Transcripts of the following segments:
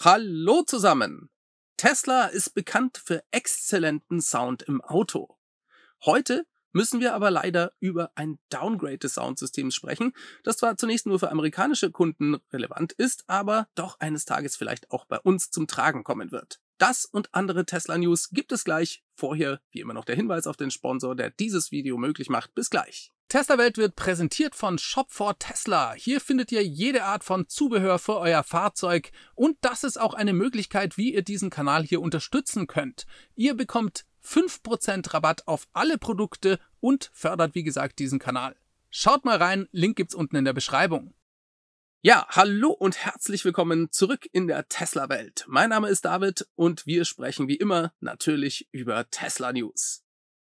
Hallo zusammen! Tesla ist bekannt für exzellenten Sound im Auto. Heute müssen wir aber leider über ein Downgrade des Soundsystems sprechen, das zwar zunächst nur für amerikanische Kunden relevant ist, aber doch eines Tages vielleicht auch bei uns zum Tragen kommen wird. Das und andere Tesla News gibt es gleich. Vorher wie immer noch der Hinweis auf den Sponsor, der dieses Video möglich macht. Bis gleich. Tesla Welt wird präsentiert von Shop for Tesla. Hier findet ihr jede Art von Zubehör für euer Fahrzeug und das ist auch eine Möglichkeit, wie ihr diesen Kanal hier unterstützen könnt. Ihr bekommt 5% Rabatt auf alle Produkte und fördert wie gesagt diesen Kanal. Schaut mal rein, Link gibt's unten in der Beschreibung. Ja, hallo und herzlich willkommen zurück in der Tesla-Welt. Mein Name ist David und wir sprechen wie immer natürlich über Tesla News.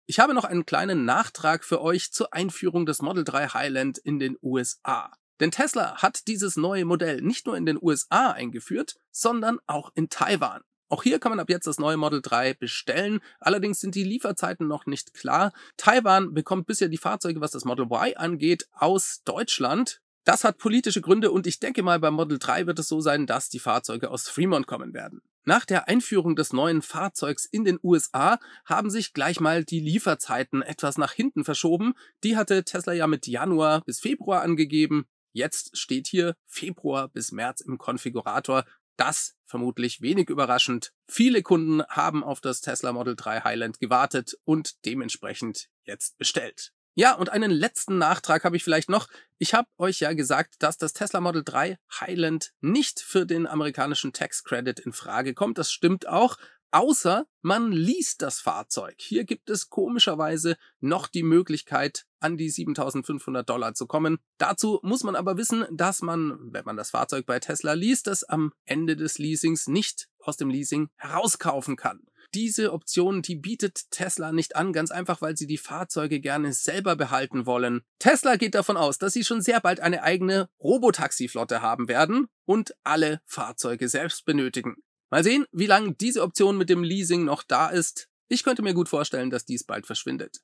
Ich habe noch einen kleinen Nachtrag für euch zur Einführung des Model 3 Highland in den USA. Denn Tesla hat dieses neue Modell nicht nur in den USA eingeführt, sondern auch in Taiwan. Auch hier kann man ab jetzt das neue Model 3 bestellen. Allerdings sind die Lieferzeiten noch nicht klar. Taiwan bekommt bisher die Fahrzeuge, was das Model Y angeht, aus Deutschland. Das hat politische Gründe und ich denke mal, beim Model 3 wird es so sein, dass die Fahrzeuge aus Fremont kommen werden. Nach der Einführung des neuen Fahrzeugs in den USA haben sich gleich mal die Lieferzeiten etwas nach hinten verschoben. Die hatte Tesla ja mit Januar bis Februar angegeben. Jetzt steht hier Februar bis März im Konfigurator. Das vermutlich wenig überraschend. Viele Kunden haben auf das Tesla Model 3 Highland gewartet und dementsprechend jetzt bestellt. Ja, und einen letzten Nachtrag habe ich vielleicht noch. Ich habe euch ja gesagt, dass das Tesla Model 3 Highland nicht für den amerikanischen Tax Credit in Frage kommt. Das stimmt auch. Außer man liest das Fahrzeug. Hier gibt es komischerweise noch die Möglichkeit, an die 7500 Dollar zu kommen. Dazu muss man aber wissen, dass man, wenn man das Fahrzeug bei Tesla liest, das am Ende des Leasings nicht aus dem Leasing herauskaufen kann diese Option, die bietet Tesla nicht an, ganz einfach, weil sie die Fahrzeuge gerne selber behalten wollen. Tesla geht davon aus, dass sie schon sehr bald eine eigene Robotaxi-Flotte haben werden und alle Fahrzeuge selbst benötigen. Mal sehen, wie lange diese Option mit dem Leasing noch da ist. Ich könnte mir gut vorstellen, dass dies bald verschwindet.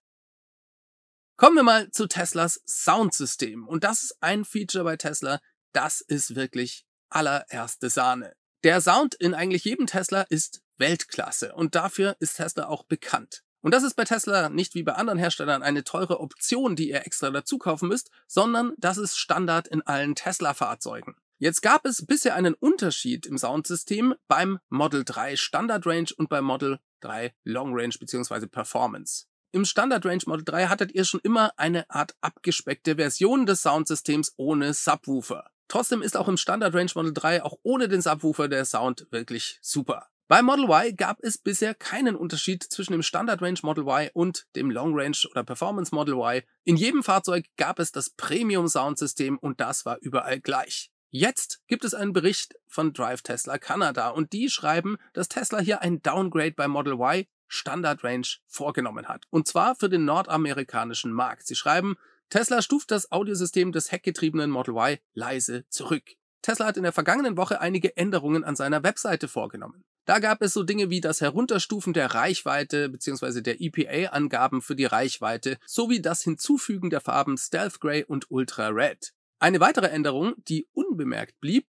Kommen wir mal zu Teslas Soundsystem. Und das ist ein Feature bei Tesla, das ist wirklich allererste Sahne. Der Sound in eigentlich jedem Tesla ist Weltklasse. Und dafür ist Tesla auch bekannt. Und das ist bei Tesla nicht wie bei anderen Herstellern eine teure Option, die ihr extra dazu kaufen müsst, sondern das ist Standard in allen Tesla-Fahrzeugen. Jetzt gab es bisher einen Unterschied im Soundsystem beim Model 3 Standard Range und beim Model 3 Long Range bzw. Performance. Im Standard Range Model 3 hattet ihr schon immer eine Art abgespeckte Version des Soundsystems ohne Subwoofer. Trotzdem ist auch im Standard Range Model 3 auch ohne den Subwoofer der Sound wirklich super. Bei Model Y gab es bisher keinen Unterschied zwischen dem Standard Range Model Y und dem Long Range oder Performance Model Y. In jedem Fahrzeug gab es das Premium Soundsystem und das war überall gleich. Jetzt gibt es einen Bericht von Drive Tesla Kanada und die schreiben, dass Tesla hier ein Downgrade bei Model Y Standard Range vorgenommen hat. Und zwar für den nordamerikanischen Markt. Sie schreiben, Tesla stuft das Audiosystem des heckgetriebenen Model Y leise zurück. Tesla hat in der vergangenen Woche einige Änderungen an seiner Webseite vorgenommen. Da gab es so Dinge wie das Herunterstufen der Reichweite bzw. der EPA-Angaben für die Reichweite sowie das Hinzufügen der Farben Stealth Gray und Ultra Red. Eine weitere Änderung, die unbemerkt blieb,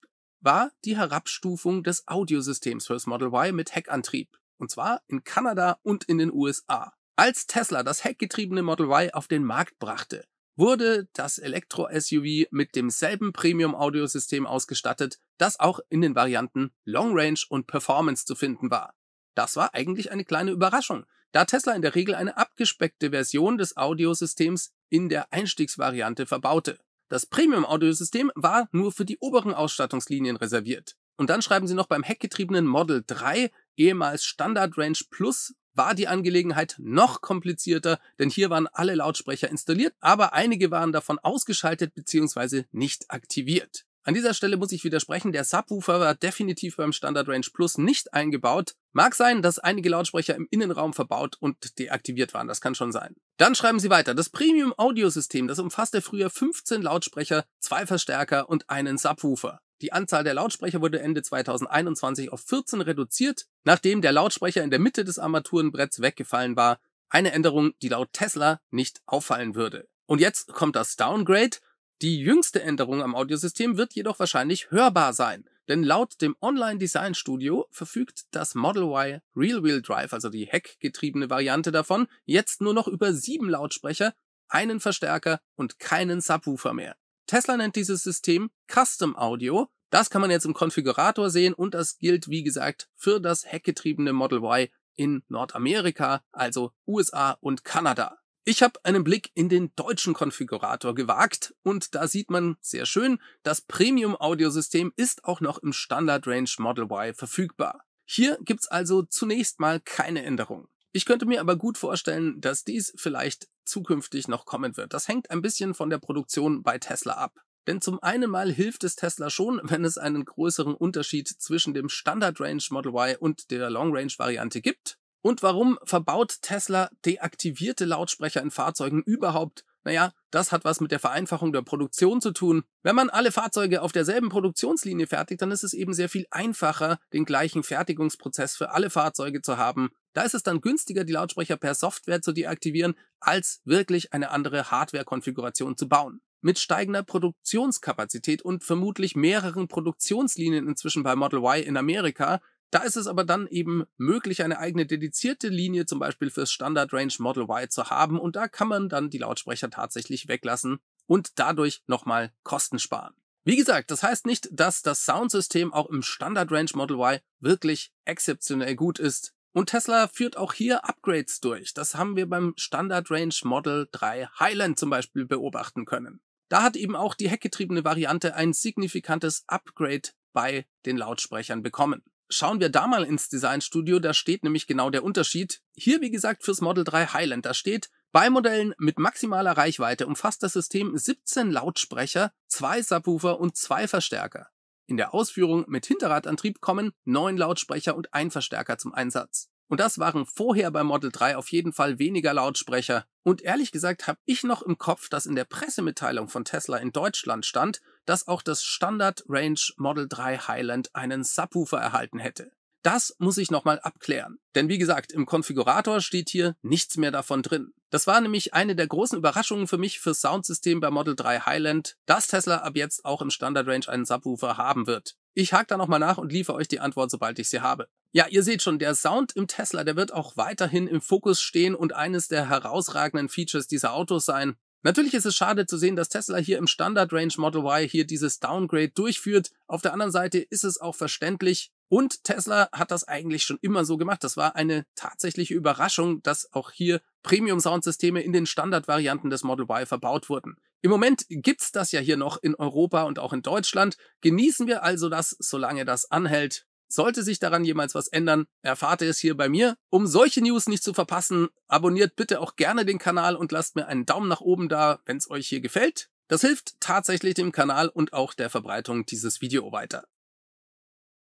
war die Herabstufung des Audiosystems fürs Model Y mit Heckantrieb. Und zwar in Kanada und in den USA. Als Tesla das heckgetriebene Model Y auf den Markt brachte, wurde das Elektro-SUV mit demselben Premium-Audiosystem ausgestattet, das auch in den Varianten Long Range und Performance zu finden war. Das war eigentlich eine kleine Überraschung, da Tesla in der Regel eine abgespeckte Version des Audiosystems in der Einstiegsvariante verbaute. Das Premium-Audiosystem war nur für die oberen Ausstattungslinien reserviert. Und dann schreiben sie noch beim heckgetriebenen Model 3, ehemals Standard Range Plus war die Angelegenheit noch komplizierter, denn hier waren alle Lautsprecher installiert, aber einige waren davon ausgeschaltet bzw. nicht aktiviert. An dieser Stelle muss ich widersprechen, der Subwoofer war definitiv beim Standard Range Plus nicht eingebaut. Mag sein, dass einige Lautsprecher im Innenraum verbaut und deaktiviert waren, das kann schon sein. Dann schreiben sie weiter, das Premium Audio System, das umfasste früher 15 Lautsprecher, zwei Verstärker und einen Subwoofer. Die Anzahl der Lautsprecher wurde Ende 2021 auf 14 reduziert, nachdem der Lautsprecher in der Mitte des Armaturenbretts weggefallen war, eine Änderung, die laut Tesla nicht auffallen würde. Und jetzt kommt das Downgrade. Die jüngste Änderung am Audiosystem wird jedoch wahrscheinlich hörbar sein, denn laut dem Online Design Studio verfügt das Model Y Real Wheel Drive, also die heckgetriebene Variante davon, jetzt nur noch über sieben Lautsprecher, einen Verstärker und keinen Subwoofer mehr. Tesla nennt dieses System Custom Audio. Das kann man jetzt im Konfigurator sehen und das gilt, wie gesagt, für das heckgetriebene Model Y in Nordamerika, also USA und Kanada. Ich habe einen Blick in den deutschen Konfigurator gewagt und da sieht man sehr schön, das Premium-Audiosystem ist auch noch im Standard Range Model Y verfügbar. Hier gibt's also zunächst mal keine Änderungen. Ich könnte mir aber gut vorstellen, dass dies vielleicht zukünftig noch kommen wird. Das hängt ein bisschen von der Produktion bei Tesla ab. Denn zum einen mal hilft es Tesla schon, wenn es einen größeren Unterschied zwischen dem Standard Range Model Y und der Long Range Variante gibt. Und warum verbaut Tesla deaktivierte Lautsprecher in Fahrzeugen überhaupt? Naja, das hat was mit der Vereinfachung der Produktion zu tun. Wenn man alle Fahrzeuge auf derselben Produktionslinie fertigt, dann ist es eben sehr viel einfacher, den gleichen Fertigungsprozess für alle Fahrzeuge zu haben, da ist es dann günstiger, die Lautsprecher per Software zu deaktivieren, als wirklich eine andere Hardware-Konfiguration zu bauen. Mit steigender Produktionskapazität und vermutlich mehreren Produktionslinien inzwischen bei Model Y in Amerika, da ist es aber dann eben möglich, eine eigene dedizierte Linie zum Beispiel fürs Standard Range Model Y zu haben und da kann man dann die Lautsprecher tatsächlich weglassen und dadurch nochmal Kosten sparen. Wie gesagt, das heißt nicht, dass das Soundsystem auch im Standard Range Model Y wirklich exzeptionell gut ist. Und Tesla führt auch hier Upgrades durch. Das haben wir beim Standard Range Model 3 Highland zum Beispiel beobachten können. Da hat eben auch die heckgetriebene Variante ein signifikantes Upgrade bei den Lautsprechern bekommen. Schauen wir da mal ins Designstudio, da steht nämlich genau der Unterschied. Hier, wie gesagt, fürs Model 3 Highland, da steht, bei Modellen mit maximaler Reichweite umfasst das System 17 Lautsprecher, zwei Subwoofer und zwei Verstärker. In der Ausführung mit Hinterradantrieb kommen neun Lautsprecher und ein Verstärker zum Einsatz. Und das waren vorher bei Model 3 auf jeden Fall weniger Lautsprecher. Und ehrlich gesagt habe ich noch im Kopf, dass in der Pressemitteilung von Tesla in Deutschland stand, dass auch das Standard Range Model 3 Highland einen Subwoofer erhalten hätte. Das muss ich nochmal abklären. Denn wie gesagt, im Konfigurator steht hier nichts mehr davon drin. Das war nämlich eine der großen Überraschungen für mich fürs Soundsystem bei Model 3 Highland, dass Tesla ab jetzt auch im Standard Range einen Subwoofer haben wird. Ich hake da nochmal nach und liefere euch die Antwort, sobald ich sie habe. Ja, ihr seht schon, der Sound im Tesla, der wird auch weiterhin im Fokus stehen und eines der herausragenden Features dieser Autos sein. Natürlich ist es schade zu sehen, dass Tesla hier im Standard Range Model Y hier dieses Downgrade durchführt. Auf der anderen Seite ist es auch verständlich, und Tesla hat das eigentlich schon immer so gemacht. Das war eine tatsächliche Überraschung, dass auch hier Premium-Soundsysteme in den Standardvarianten des Model Y verbaut wurden. Im Moment gibt's das ja hier noch in Europa und auch in Deutschland. Genießen wir also das, solange das anhält. Sollte sich daran jemals was ändern, erfahrt ihr es hier bei mir. Um solche News nicht zu verpassen, abonniert bitte auch gerne den Kanal und lasst mir einen Daumen nach oben da, wenn's euch hier gefällt. Das hilft tatsächlich dem Kanal und auch der Verbreitung dieses Video weiter.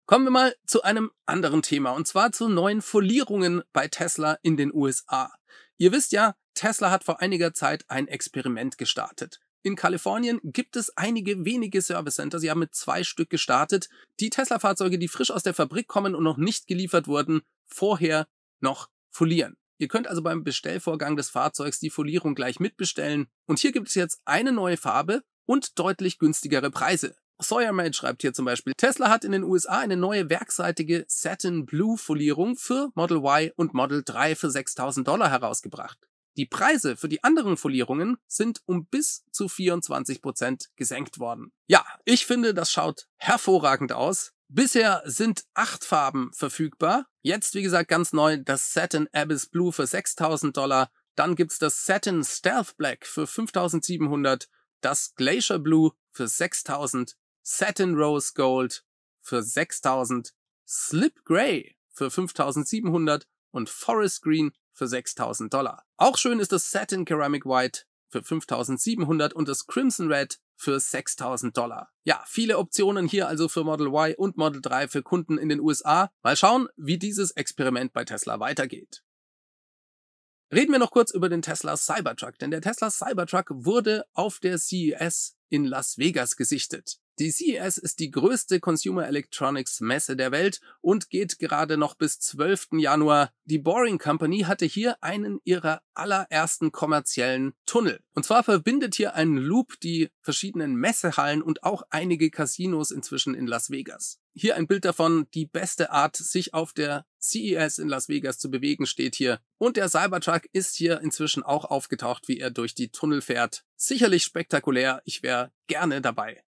Kommen wir mal zu einem anderen Thema und zwar zu neuen Folierungen bei Tesla in den USA. Ihr wisst ja, Tesla hat vor einiger Zeit ein Experiment gestartet. In Kalifornien gibt es einige wenige Service Center. Sie haben mit zwei Stück gestartet, die Tesla-Fahrzeuge, die frisch aus der Fabrik kommen und noch nicht geliefert wurden, vorher noch folieren. Ihr könnt also beim Bestellvorgang des Fahrzeugs die Folierung gleich mitbestellen. Und hier gibt es jetzt eine neue Farbe und deutlich günstigere Preise. Sawyerman schreibt hier zum Beispiel, Tesla hat in den USA eine neue werkseitige Satin Blue Folierung für Model Y und Model 3 für 6000 Dollar herausgebracht. Die Preise für die anderen Folierungen sind um bis zu 24 Prozent gesenkt worden. Ja, ich finde, das schaut hervorragend aus. Bisher sind acht Farben verfügbar. Jetzt, wie gesagt, ganz neu das Satin Abyss Blue für 6000 Dollar. Dann gibt's das Satin Stealth Black für 5700, das Glacier Blue für 6000 Satin Rose Gold für 6000, Slip Grey für 5700 und Forest Green für 6000 Dollar. Auch schön ist das Satin Ceramic White für 5700 und das Crimson Red für 6000 Dollar. Ja, viele Optionen hier also für Model Y und Model 3 für Kunden in den USA. Mal schauen, wie dieses Experiment bei Tesla weitergeht. Reden wir noch kurz über den Tesla Cybertruck, denn der Tesla Cybertruck wurde auf der CES in Las Vegas gesichtet. Die CES ist die größte Consumer Electronics Messe der Welt und geht gerade noch bis 12. Januar. Die Boring Company hatte hier einen ihrer allerersten kommerziellen Tunnel. Und zwar verbindet hier ein Loop die verschiedenen Messehallen und auch einige Casinos inzwischen in Las Vegas. Hier ein Bild davon, die beste Art, sich auf der CES in Las Vegas zu bewegen, steht hier. Und der Cybertruck ist hier inzwischen auch aufgetaucht, wie er durch die Tunnel fährt. Sicherlich spektakulär, ich wäre gerne dabei.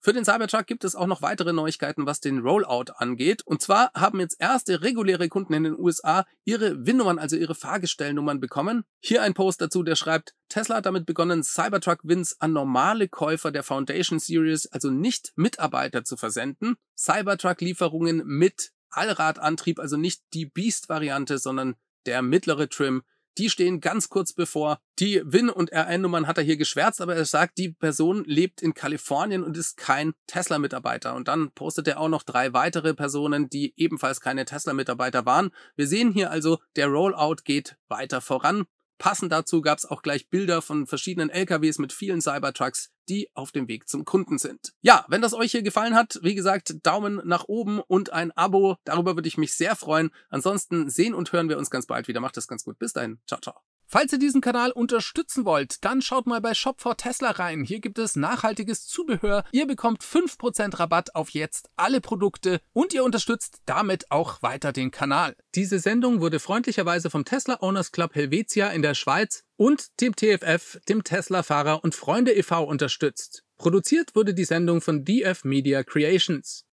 Für den Cybertruck gibt es auch noch weitere Neuigkeiten, was den Rollout angeht. Und zwar haben jetzt erste reguläre Kunden in den USA ihre WIN-Nummern, also ihre Fahrgestellnummern bekommen. Hier ein Post dazu, der schreibt, Tesla hat damit begonnen, Cybertruck-Wins an normale Käufer der Foundation Series, also nicht Mitarbeiter, zu versenden. Cybertruck-Lieferungen mit Allradantrieb, also nicht die Beast-Variante, sondern der mittlere Trim die stehen ganz kurz bevor. Die Win- und RN-Nummern hat er hier geschwärzt, aber er sagt, die Person lebt in Kalifornien und ist kein Tesla-Mitarbeiter. Und dann postet er auch noch drei weitere Personen, die ebenfalls keine Tesla-Mitarbeiter waren. Wir sehen hier also, der Rollout geht weiter voran. Passend dazu gab es auch gleich Bilder von verschiedenen LKWs mit vielen Cybertrucks, die auf dem Weg zum Kunden sind. Ja, wenn das euch hier gefallen hat, wie gesagt, Daumen nach oben und ein Abo. Darüber würde ich mich sehr freuen. Ansonsten sehen und hören wir uns ganz bald wieder. Macht es ganz gut. Bis dahin. Ciao, ciao. Falls ihr diesen Kanal unterstützen wollt, dann schaut mal bei Shop for Tesla rein. Hier gibt es nachhaltiges Zubehör. Ihr bekommt 5% Rabatt auf jetzt alle Produkte und ihr unterstützt damit auch weiter den Kanal. Diese Sendung wurde freundlicherweise vom Tesla Owners Club Helvetia in der Schweiz und dem TFF, dem Tesla Fahrer und Freunde e.V. unterstützt. Produziert wurde die Sendung von DF Media Creations.